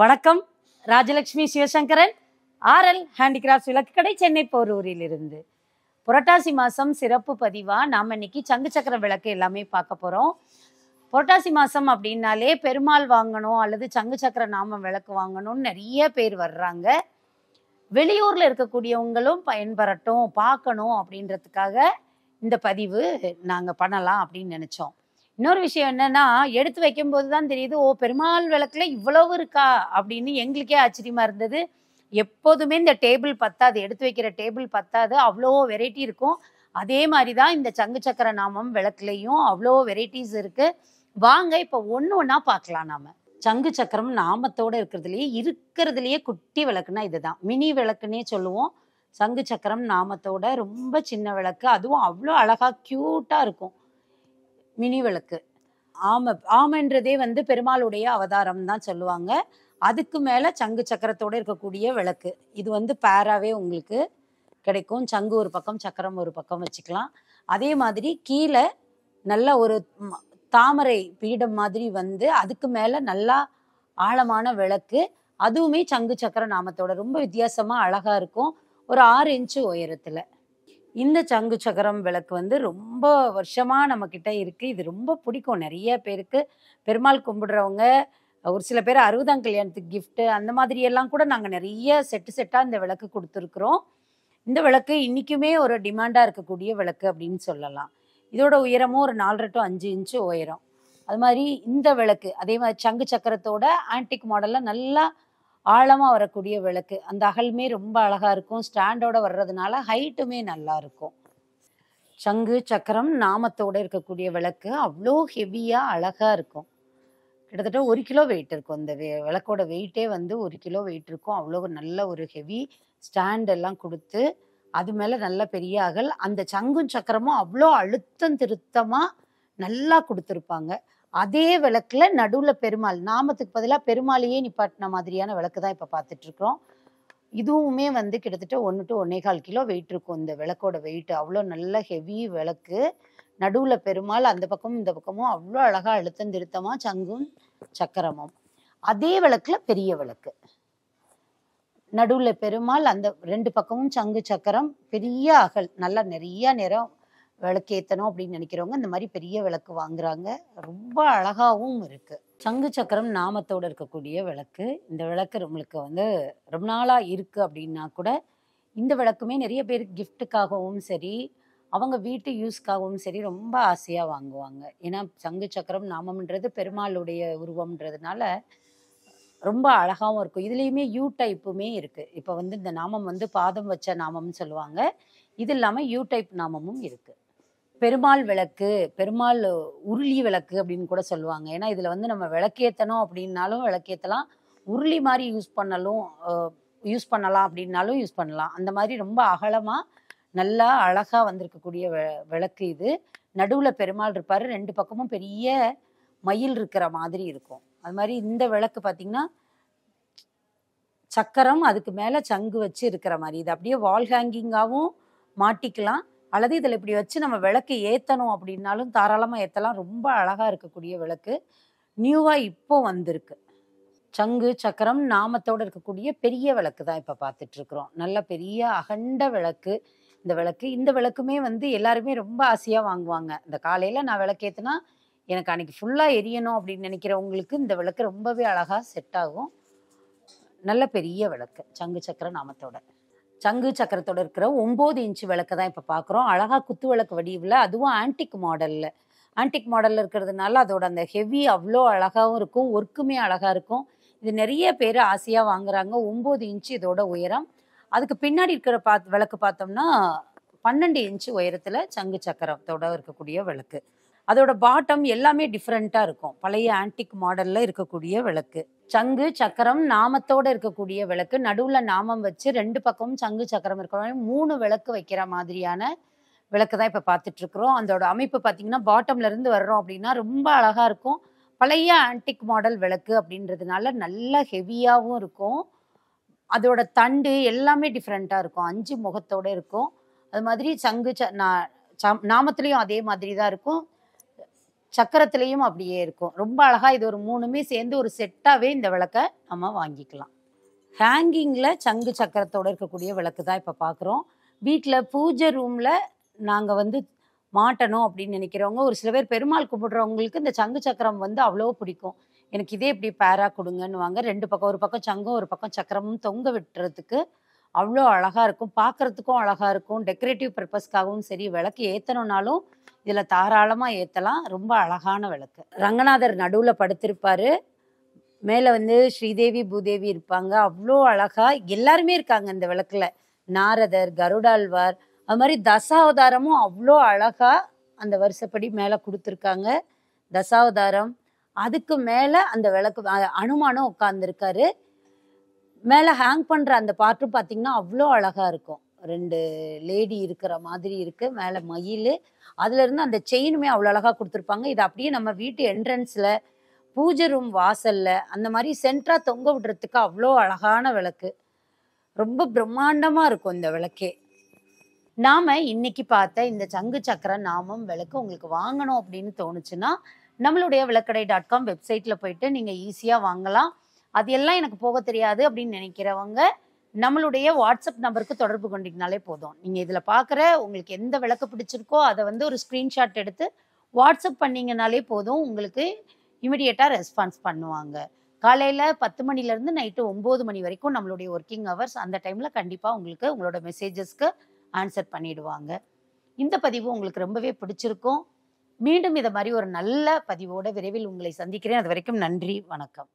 வணக்கம் Rajalakshmi Sivasankaran RL handicraft கடை சென்னை போரூரிலிருந்து புரட்டாசி மாதம் சிறப்பு பதிவாக நாம் இன்னைக்கு சங்கு சக்கர விளக்கு எல்லாமே பார்க்க போகிறோம் புரட்டாசி மாதம் அப்படின்னாலே பெருமாள் வாங்கணும் அல்லது சங்கு சக்கர நாம விளக்கு வாங்கணும்னு நிறைய பேர் வர்றாங்க வெளியூரில் இருக்கக்கூடியவங்களும் பயன்பெறட்டும் பார்க்கணும் அப்படின்றதுக்காக இந்த பதிவு நாங்கள் பண்ணலாம் அப்படின்னு நினச்சோம் இன்னொரு விஷயம் என்னன்னா எடுத்து வைக்கும்போது தான் தெரியுது ஓ பெருமாள் விளக்குல இவ்வளவு இருக்கா அப்படின்னு எங்களுக்கே ஆச்சரியமா இருந்தது எப்போதுமே இந்த டேபிள் பத்தாது எடுத்து வைக்கிற டேபிள் பத்தாது அவ்வளோ வெரைட்டி இருக்கும் அதே மாதிரி தான் இந்த சங்கு சக்கர நாமம் விளக்குலையும் அவ்வளோ வெரைட்டிஸ் இருக்கு வாங்க இப்போ ஒன்று ஒன்றா பார்க்கலாம் நாம சங்கு சக்கரம் நாமத்தோடு இருக்கிறதுலையே இருக்கிறதுலையே குட்டி விளக்குன்னா இதுதான் மினி விளக்குன்னே சொல்லுவோம் சங்கு சக்கரம் நாமத்தோட ரொம்ப சின்ன விளக்கு அதுவும் அவ்வளோ அழகாக க்யூட்டாக இருக்கும் மினி விளக்கு ஆமை ஆமைன்றதே வந்து பெருமாளுடைய அவதாரம் தான் சொல்லுவாங்க அதுக்கு மேலே சங்கு சக்கரத்தோடு இருக்கக்கூடிய விளக்கு இது வந்து பேராவே உங்களுக்கு கிடைக்கும் சங்கு ஒரு பக்கம் சக்கரம் ஒரு பக்கம் வச்சுக்கலாம் அதே மாதிரி கீழே நல்ல ஒரு தாமரை பீடம் மாதிரி வந்து அதுக்கு மேலே நல்லா ஆழமான விளக்கு அதுவுமே சங்கு சக்கர நாமத்தோட ரொம்ப வித்தியாசமாக அழகாக இருக்கும் ஒரு ஆறு இன்ச்சு உயரத்தில் இந்த சங்கு சக்கரம் விளக்கு வந்து ரொம்ப வருஷமாக நம்மக்கிட்ட இருக்குது இது ரொம்ப பிடிக்கும் நிறைய பேருக்கு பெருமாள் கும்பிடுறவங்க ஒரு சில பேர் அறுபதாம் கல்யாணத்துக்கு கிஃப்ட்டு அந்த மாதிரியெல்லாம் கூட நாங்கள் நிறைய செட்டு செட்டாக இந்த விளக்கு கொடுத்துருக்குறோம் இந்த விளக்கு இன்றைக்குமே ஒரு டிமாண்டாக இருக்கக்கூடிய விளக்கு அப்படின்னு சொல்லலாம் இதோட உயரமும் ஒரு நாலரை டு அஞ்சு இன்ச்சு உயரம் அது மாதிரி இந்த விளக்கு அதே மாதிரி சங்கு சக்கரத்தோட ஆன்டிக் மாடலில் நல்லா ஆழமாக வரக்கூடிய விளக்கு அந்த அகல்மே ரொம்ப அழகாக இருக்கும் ஸ்டாண்டோட வர்றதுனால ஹைட்டுமே நல்லா இருக்கும் சங்கு சக்கரம் நாமத்தோடு இருக்கக்கூடிய விளக்கு அவ்வளோ ஹெவியாக அழகாக இருக்கும் கிட்டத்தட்ட ஒரு கிலோ வெயிட் இருக்கும் அந்த விளக்கோட வெயிட்டே வந்து ஒரு கிலோ வெயிட் இருக்கும் அவ்வளோ நல்ல ஒரு ஹெவி ஸ்டாண்ட் எல்லாம் கொடுத்து அது மேலே நல்ல பெரிய அகல் அந்த சங்கும் சக்கரமும் அவ்வளோ அழுத்தம் திருத்தமாக நல்லா கொடுத்துருப்பாங்க அதே விளக்குல நடுவில் பெருமாள் நாமத்துக்கு பதிலாக பெருமாளையே நிப்பாட்டின மாதிரியான விளக்கு தான் இப்போ பார்த்துட்டு இருக்கிறோம் இதுவுமே வந்து கிட்டத்தட்ட ஒன்று டு ஒன்னே கால் கிலோ வெயிட் இருக்கும் இந்த விளக்கோட வெயிட் அவ்வளோ நல்ல ஹெவி விளக்கு நடுவில் பெருமாள் அந்த பக்கமும் இந்த பக்கமும் அவ்வளோ அழகாக அழுத்தம் திருத்தமாக சங்கும் சக்கரமும் அதே விளக்கில் பெரிய விளக்கு நடுவில் பெருமாள் அந்த ரெண்டு பக்கமும் சங்கு சக்கரம் பெரிய அகல் நல்லா நிறைய நிறம் விளக்கேற்றணும் அப்படின்னு நினைக்கிறவங்க இந்த மாதிரி பெரிய விளக்கு வாங்குறாங்க ரொம்ப அழகாகவும் இருக்குது சங்கு சக்கரம் நாமத்தோடு இருக்கக்கூடிய விளக்கு இந்த விளக்கு நம்மளுக்கு வந்து ரொம்ப நாளாக இருக்குது அப்படின்னா கூட இந்த விளக்குமே நிறைய பேர் கிஃப்ட்டுக்காகவும் சரி அவங்க வீட்டு யூஸ்க்காகவும் சரி ரொம்ப ஆசையாக வாங்குவாங்க ஏன்னா சங்கு சக்கரம் நாமம்ன்றது பெருமாளுடைய உருவம்ன்றதுனால ரொம்ப அழகாகவும் இருக்கும் இதுலேயுமே யூ டைப்புமே இருக்குது இப்போ வந்து இந்த நாமம் வந்து பாதம் வச்ச நாமம்னு சொல்லுவாங்க இது இல்லாமல் யூ டைப் நாமமும் இருக்குது பெருமாள் விளக்கு பெருமாள் உருளி விளக்கு அப்படின்னு கூட சொல்லுவாங்க ஏன்னா இதில் வந்து நம்ம விளக்கேற்றணும் அப்படின்னாலும் விளக்கேற்றலாம் உருளி மாதிரி யூஸ் பண்ணலும் யூஸ் பண்ணலாம் அப்படின்னாலும் யூஸ் பண்ணலாம் அந்த மாதிரி ரொம்ப அகலமாக நல்லா அழகாக வந்திருக்கக்கூடிய விளக்கு இது நடுவில் பெருமாள் இருப்பார் ரெண்டு பக்கமும் பெரிய மயில் இருக்கிற மாதிரி இருக்கும் அது மாதிரி இந்த விளக்கு பார்த்திங்கன்னா சக்கரம் அதுக்கு மேலே சங்கு வச்சு இருக்கிற மாதிரி இது அப்படியே வால் ஹேங்கிங்காகவும் மாட்டிக்கலாம் அல்லது இதில் இப்படி வச்சு நம்ம விளக்கு ஏற்றணும் அப்படின்னாலும் தாராளமாக ஏற்றலாம் ரொம்ப அழகாக இருக்கக்கூடிய விளக்கு நியூவாக இப்போ வந்திருக்கு சங்கு சக்கரம் நாமத்தோடு இருக்கக்கூடிய பெரிய விளக்கு தான் இப்போ பார்த்துட்ருக்குறோம் நல்ல பெரிய அகண்ட விளக்கு இந்த விளக்கு இந்த விளக்குமே வந்து எல்லாருமே ரொம்ப ஆசையாக வாங்குவாங்க இந்த காலையில் நான் விளக்கு ஏற்றினா எனக்கு அன்றைக்கி ஃபுல்லாக எரியணும் அப்படின்னு நினைக்கிறவங்களுக்கு இந்த விளக்கு ரொம்பவே அழகாக செட் ஆகும் நல்ல பெரிய விளக்கு சங்கு சக்கர நாமத்தோட சங்கு சக்கரத்தோட இருக்கிற ஒம்பது இன்ச்சு விளக்கு தான் இப்போ பார்க்குறோம் அழகாக குத்து விளக்கு வடிவில் அதுவும் ஆன்டிக் மாடலில் ஆன்டிக் மாடலில் இருக்கிறதுனால அதோட அந்த ஹெவி அவ்வளோ அழகாகவும் இருக்கும் ஒர்க்குமே அழகாக இருக்கும் இது நிறைய பேர் ஆசையாக வாங்குறாங்க ஒம்பது இன்ச்சு இதோட உயரம் அதுக்கு பின்னாடி இருக்கிற பாத் விளக்கு பார்த்தோம்னா பன்னெண்டு இன்ச்சு உயரத்தில் சங்கு சக்கரத்தோட இருக்கக்கூடிய விளக்கு அதோட பாட்டம் எல்லாமே டிஃப்ரெண்ட்டாக இருக்கும் பழைய ஆன்டிக் மாடலில் இருக்கக்கூடிய விளக்கு சங்கு சக்கரம் நாமத்தோட இருக்கக்கூடிய விளக்கு நடுவில் நாமம் வச்சு ரெண்டு பக்கமும் சங்கு சக்கரம் இருக்கிற மூணு விளக்கு வைக்கிற மாதிரியான விளக்கு தான் இப்போ பார்த்துட்ருக்குறோம் அதோட அமைப்பு பார்த்திங்கன்னா பாட்டம்லேருந்து வர்றோம் அப்படின்னா ரொம்ப அழகாக இருக்கும் பழைய ஆன்டிக் மாடல் விளக்கு அப்படின்றதுனால நல்லா ஹெவியாகவும் இருக்கும் அதோட தண்டு எல்லாமே டிஃப்ரெண்ட்டாக இருக்கும் அஞ்சு முகத்தோடு இருக்கும் அது மாதிரி சங்கு ச நாமத்துலேயும் அதே மாதிரி தான் இருக்கும் சக்கரத்துலேயும் அப்படியே இருக்கும் ரொம்ப அழகாக இது ஒரு மூணுமே சேர்ந்து ஒரு செட்டாகவே இந்த விளக்கை நம்ம வாங்கிக்கலாம் ஹேங்கிங்கில் சங்கு சக்கரத்தோடு இருக்கக்கூடிய விளக்கு தான் இப்போ பார்க்குறோம் வீட்டில் பூஜை ரூமில் நாங்கள் வந்து மாட்டணும் அப்படின்னு நினைக்கிறவங்க ஒரு சில பேர் பெருமாள் கும்பிடுறவங்களுக்கு இந்த சங்கு சக்கரம் வந்து அவ்வளோ பிடிக்கும் எனக்கு இதே இப்படி பேரா கொடுங்கன்னு வாங்க ரெண்டு பக்கம் ஒரு பக்கம் சங்கம் ஒரு பக்கம் சக்கரமும் தொங்க விட்டுறதுக்கு அவ்வளோ அழகாக இருக்கும் பார்க்குறதுக்கும் அழகாக இருக்கும் டெக்கரேட்டிவ் பர்பஸ்க்காகவும் சரி விளக்கு ஏற்றணுன்னாலும் இதில் தாராளமாக ஏற்றலாம் ரொம்ப அழகான விளக்கு ரங்கநாதர் நடுவில் படுத்திருப்பார் மேலே வந்து ஸ்ரீதேவி பூதேவி இருப்பாங்க அவ்வளோ அழகாக எல்லாருமே இருக்காங்க இந்த விளக்கில் நாரதர் கருடாழ்வார் அது மாதிரி தசாவதாரமும் அவ்வளோ அழகாக அந்த வருஷப்படி மேலே கொடுத்துருக்காங்க தசாவதாரம் அதுக்கு மேலே அந்த விளக்கு அனுமானம் உட்காந்துருக்காரு மேலே ஹேங் பண்ணுற அந்த பாட்டும் பார்த்தீங்கன்னா அவ்வளோ அழகாக இருக்கும் ரெண்டு லேடி இருக்கிற மாதிரி இருக்குது மேலே மயில் அதுலேருந்து அந்த செயினுமே அவ்வளோ அழகாக கொடுத்துருப்பாங்க இது அப்படியே நம்ம வீட்டு என்ட்ரன்ஸில் பூஜை ரூம் வாசலில் அந்த மாதிரி சென்ட்ராக தொங்க விடுறதுக்கு அவ்வளோ அழகான விளக்கு ரொம்ப பிரம்மாண்டமாக இருக்கும் இந்த விளக்கே நாம் இன்னைக்கு பார்த்த இந்த சங்கு சக்கர நாமம் விளக்கு உங்களுக்கு வாங்கணும் அப்படின்னு தோணுச்சுன்னா நம்மளுடைய விளக்கடை டாட் காம் வெப்சைட்டில் போயிட்டு நீங்கள் ஈஸியாக வாங்கலாம் அது எல்லாம் எனக்கு போக தெரியாது அப்படின்னு நினைக்கிறவங்க நம்மளுடைய வாட்ஸ்அப் நம்பருக்கு தொடர்பு கொண்டீங்கனாலே போதும் நீங்கள் இதில் பார்க்குற உங்களுக்கு எந்த விளக்கு பிடிச்சிருக்கோ அதை வந்து ஒரு ஸ்க்ரீன்ஷாட் எடுத்து வாட்ஸ்அப் பண்ணிங்கனாலே போதும் உங்களுக்கு இமிடியேட்டாக ரெஸ்பான்ஸ் பண்ணுவாங்க காலையில் பத்து மணிலேருந்து நைட்டு ஒம்பது மணி வரைக்கும் நம்மளுடைய ஒர்க்கிங் ஹவர்ஸ் அந்த டைமில் கண்டிப்பாக உங்களுக்கு உங்களோட மெசேஜஸ்க்கு ஆன்சர் பண்ணிடுவாங்க இந்த பதிவு உங்களுக்கு ரொம்பவே பிடிச்சிருக்கும் மீண்டும் இதை மாதிரி ஒரு நல்ல பதிவோட விரைவில் உங்களை சந்திக்கிறேன் அது வரைக்கும் நன்றி வணக்கம்